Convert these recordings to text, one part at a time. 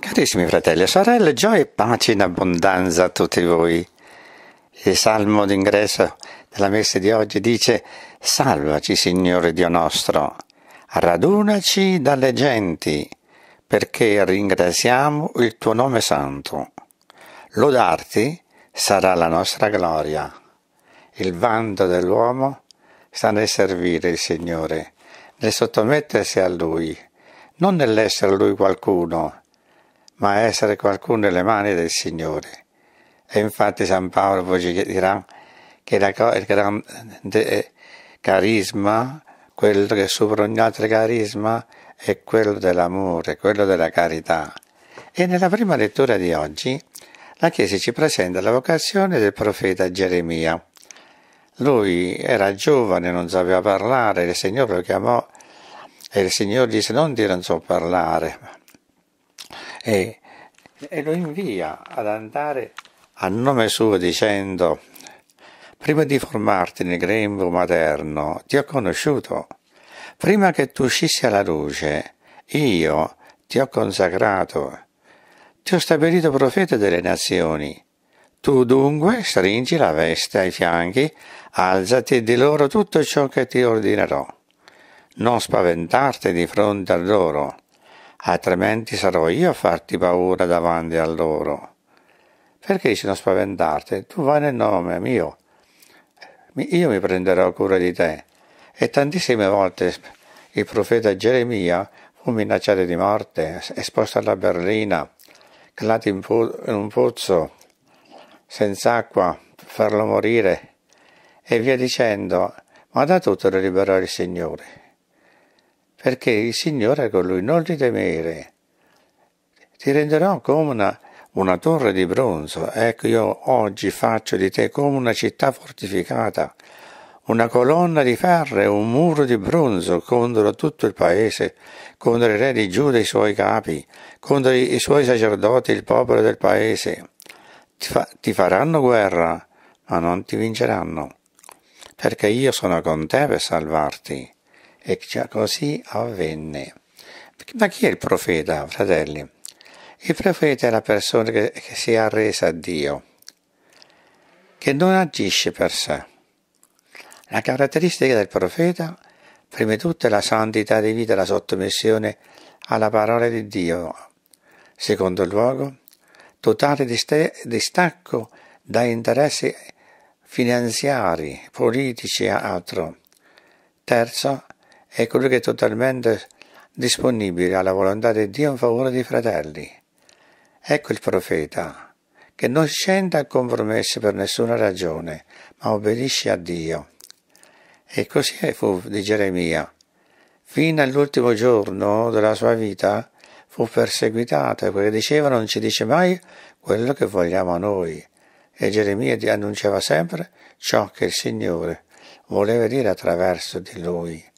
Carissimi fratelli e sorelle, gioia e pace in abbondanza a tutti voi. Il salmo d'ingresso della messa di oggi dice Salvaci, Signore Dio nostro, radunaci dalle genti, perché ringraziamo il tuo nome santo. Lodarti sarà la nostra gloria. Il vanto dell'uomo sta nel servire il Signore, nel sottomettersi a Lui, non nell'essere Lui qualcuno, ma essere qualcuno nelle mani del Signore. E infatti San Paolo poi dirà che la, il grande eh, carisma, quello che supera ogni altro carisma, è quello dell'amore, quello della carità. E nella prima lettura di oggi la Chiesa ci presenta la vocazione del profeta Geremia. Lui era giovane, non sapeva parlare, il Signore lo chiamò e il Signore disse non dire non so parlare, e, e lo invia ad andare a nome suo dicendo Prima di formarti nel grembo materno ti ho conosciuto, prima che tu uscissi alla luce io ti ho consacrato, ti ho stabilito profeta delle nazioni. Tu dunque stringi la veste ai fianchi, alzati di loro tutto ciò che ti ordinerò. Non spaventarti di fronte a loro, altrimenti sarò io a farti paura davanti a loro. Perché se non spaventarti, tu vai nel nome mio, io mi prenderò cura di te. E tantissime volte il profeta Geremia fu minacciato di morte, esposto alla berlina, calato in, un pozzo, senza acqua, per farlo morire, e via dicendo, ma da tutto lo liberò il Signore perché il Signore è con lui, non ti temere. Ti renderò come una, una torre di bronzo, ecco io oggi faccio di te come una città fortificata, una colonna di ferro e un muro di bronzo contro tutto il paese, contro i re di Giuda e i suoi capi, contro i suoi sacerdoti il popolo del paese. Ti, fa, ti faranno guerra, ma non ti vinceranno, perché io sono con te per salvarti e così avvenne. Ma chi è il profeta, fratelli? Il profeta è la persona che, che si è arresa a Dio, che non agisce per sé. La caratteristica del profeta, prima di tutto, è la santità di vita e la sottomissione alla parola di Dio. Secondo luogo, totale distacco da interessi finanziari, politici e altro. Terzo, è colui che è totalmente disponibile alla volontà di Dio in favore dei fratelli. Ecco il profeta, che non scende a compromessi per nessuna ragione, ma obbedisce a Dio. E così fu di Geremia. Fino all'ultimo giorno della sua vita fu perseguitato, perché diceva non ci dice mai quello che vogliamo a noi. E Geremia annunciava sempre ciò che il Signore voleva dire attraverso di lui.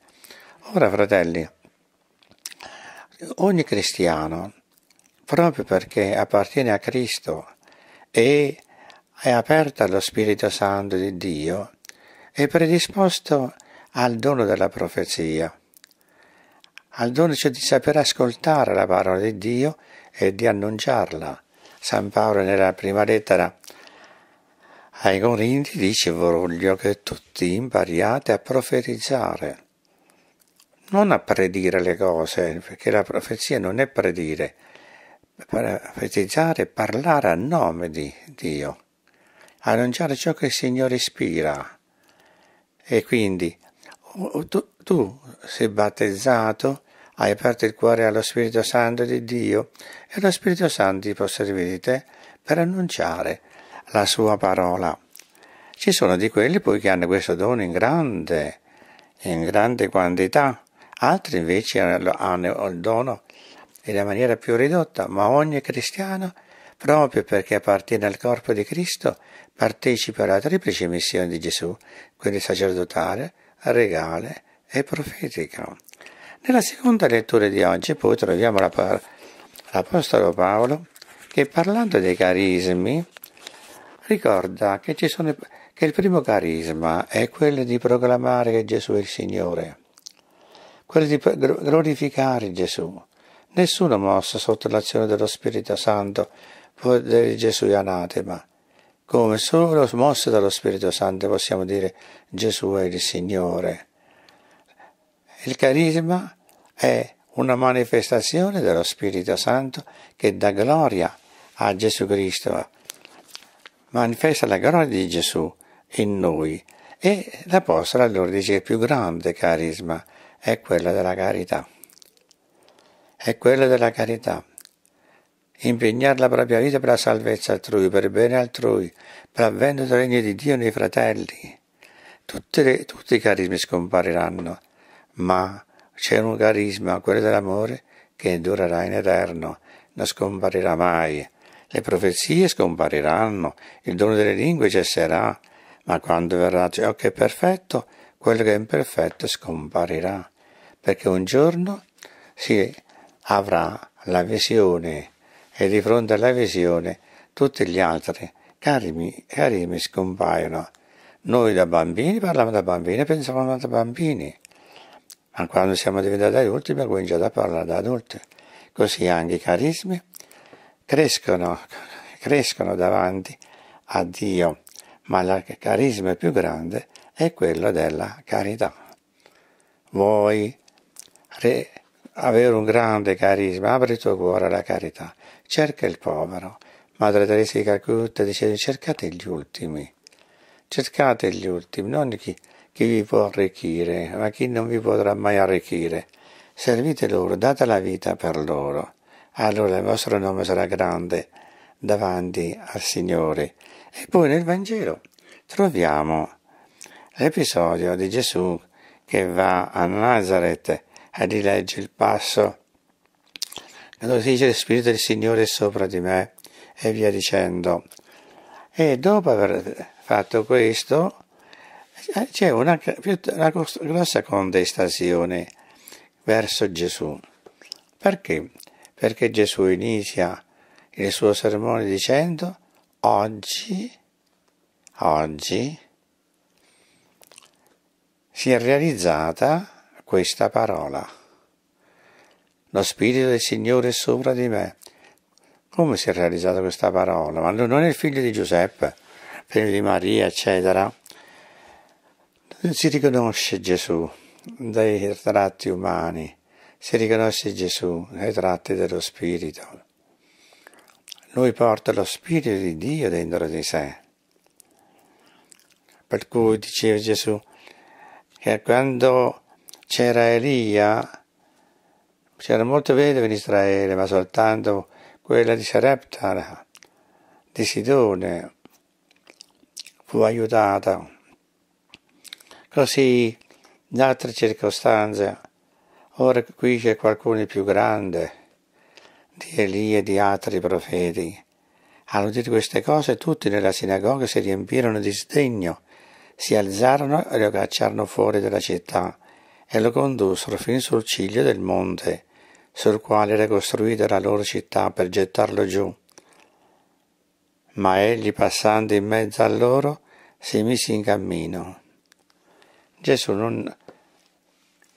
Ora, fratelli, ogni cristiano, proprio perché appartiene a Cristo e è aperto allo Spirito Santo di Dio, è predisposto al dono della profezia, al dono cioè di saper ascoltare la parola di Dio e di annunciarla. San Paolo nella prima lettera ai Corinti dice voglio che tutti impariate a profetizzare non a predire le cose, perché la profezia non è predire, profetizzare è parlare a nome di Dio, annunciare ciò che il Signore ispira. E quindi tu, tu sei battezzato, hai aperto il cuore allo Spirito Santo di Dio e lo Spirito Santo ti può servire di te per annunciare la sua parola. Ci sono di quelli poi che hanno questo dono in grande, in grande quantità, altri invece hanno il dono in maniera più ridotta, ma ogni cristiano, proprio perché appartiene al corpo di Cristo, partecipa alla triplice missione di Gesù, quindi sacerdotale, regale e profetica. Nella seconda lettura di oggi poi troviamo l'Apostolo Paolo che parlando dei carismi ricorda che, sono, che il primo carisma è quello di proclamare che Gesù è il Signore quello di glorificare Gesù. Nessuno mosso sotto l'azione dello Spirito Santo può dire Gesù è anatema. Come solo mosso dallo Spirito Santo possiamo dire Gesù è il Signore. Il carisma è una manifestazione dello Spirito Santo che dà gloria a Gesù Cristo, manifesta la gloria di Gesù in noi. E l'Apostolo allora dice che è più grande carisma è quella della carità. È quella della carità. Impegnare la propria vita per la salvezza altrui, per il bene altrui, per avvento del regno di Dio nei fratelli. Le, tutti i carismi scompariranno, ma c'è un carisma, quello dell'amore, che durerà in eterno, non scomparirà mai. Le profezie scompariranno, il dono delle lingue cesserà, ma quando verrà ciò che è perfetto, quello che è imperfetto scomparirà perché un giorno si avrà la visione e di fronte alla visione tutti gli altri carimi, carimi scompaiono. Noi da bambini parliamo da bambini, e pensavamo da bambini, ma quando siamo diventati adulti abbiamo cominciato a parlare da adulti. Così anche i carismi crescono, crescono davanti a Dio, ma il carisma più grande è quello della carità. Voi re, avere un grande carisma, apri il tuo cuore alla carità, cerca il povero. Madre Teresa di Calcutta dice: cercate gli ultimi, cercate gli ultimi, non chi, chi vi può arricchire, ma chi non vi potrà mai arricchire. Servite loro, date la vita per loro. Allora il vostro nome sarà grande davanti al Signore. E poi nel Vangelo troviamo l'episodio di Gesù che va a Nazareth rilegge il passo dove si dice lo Spirito del Signore è sopra di me e via dicendo. E dopo aver fatto questo eh, c'è una, una grossa contestazione verso Gesù. Perché? Perché Gesù inizia il suo sermone dicendo oggi, oggi si è realizzata questa parola. Lo Spirito del Signore è sopra di me. Come si è realizzata questa parola? Ma lui non è il figlio di Giuseppe, figlio di Maria, eccetera. Si riconosce Gesù dai tratti umani, si riconosce Gesù dai tratti dello Spirito. Lui porta lo Spirito di Dio dentro di sé. Per cui diceva Gesù che quando c'era Elia, c'erano molte vedove in Israele, ma soltanto quella di Sareptar, di Sidone, fu aiutata. Così in altre circostanze, ora qui c'è qualcuno di più grande di Elia e di altri profeti. All'udire queste cose, tutti nella sinagoga si riempirono di sdegno, si alzarono e lo cacciarono fuori dalla città e lo condussero fin sul ciglio del monte, sul quale era costruita la loro città per gettarlo giù. Ma egli, passando in mezzo a loro, si mise in cammino. Gesù non,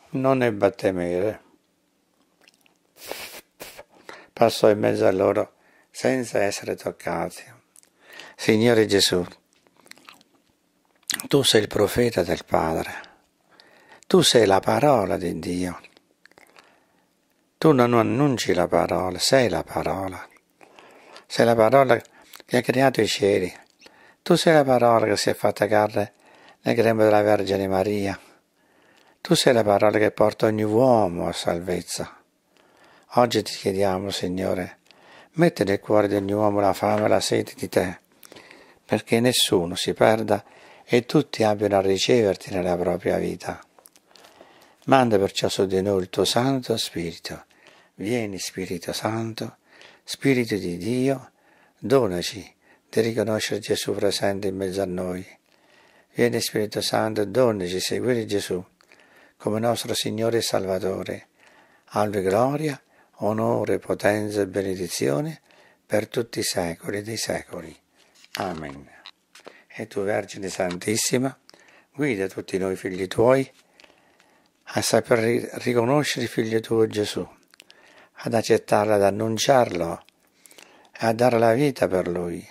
non ebbe a temere. Passò in mezzo a loro senza essere toccati. Signore Gesù, tu sei il profeta del Padre. Tu sei la parola di Dio. Tu non annunci la parola, sei la parola. Sei la parola che ha creato i cieli. Tu sei la parola che si è fatta carne nel grembo della Vergine Maria. Tu sei la parola che porta ogni uomo a salvezza. Oggi ti chiediamo, Signore, metti nel cuore di ogni uomo la fame e la sete di te, perché nessuno si perda e tutti abbiano a riceverti nella propria vita. Manda perciò su di noi il tuo Santo Spirito. Vieni Spirito Santo, Spirito di Dio, donaci di riconoscere Gesù presente in mezzo a noi. Vieni Spirito Santo, donaci seguire Gesù come nostro Signore e Salvatore. A gloria, onore, potenza e benedizione per tutti i secoli dei secoli. Amen. E tu Vergine Santissima, guida tutti noi figli tuoi a saper riconoscere il figlio tuo Gesù, ad accettarlo, ad annunciarlo, a dare la vita per lui,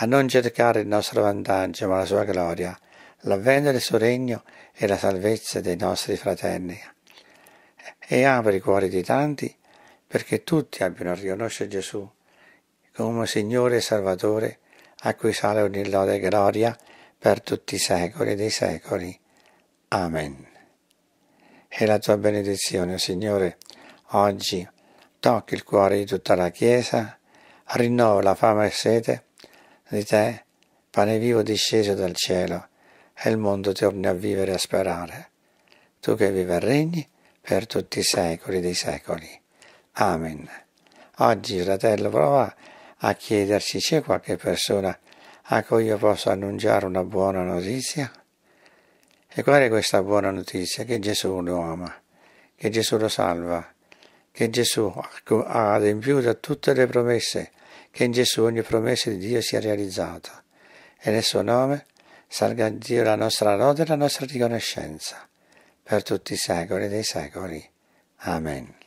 a non cercare il nostro vantaggio ma la sua gloria, l'avvento del suo regno e la salvezza dei nostri fratelli. E apri i cuori di tanti perché tutti abbiano a riconoscere Gesù come Signore e Salvatore a cui sale ogni lode e gloria per tutti i secoli dei secoli. Amen e la tua benedizione, Signore, oggi tocchi il cuore di tutta la Chiesa, rinnova la fama e sete di te, pane vivo disceso dal cielo, e il mondo torni a vivere e a sperare. Tu che vivi e regni per tutti i secoli dei secoli. Amen. Oggi, fratello, prova a chiederci c'è qualche persona a cui io posso annunciare una buona notizia? E qual è questa buona notizia? Che Gesù lo ama, che Gesù lo salva, che Gesù ha adempiuto tutte le promesse, che in Gesù ogni promessa di Dio sia realizzata. E nel suo nome salga a Dio la nostra lode e la nostra riconoscenza, per tutti i secoli dei secoli. Amen.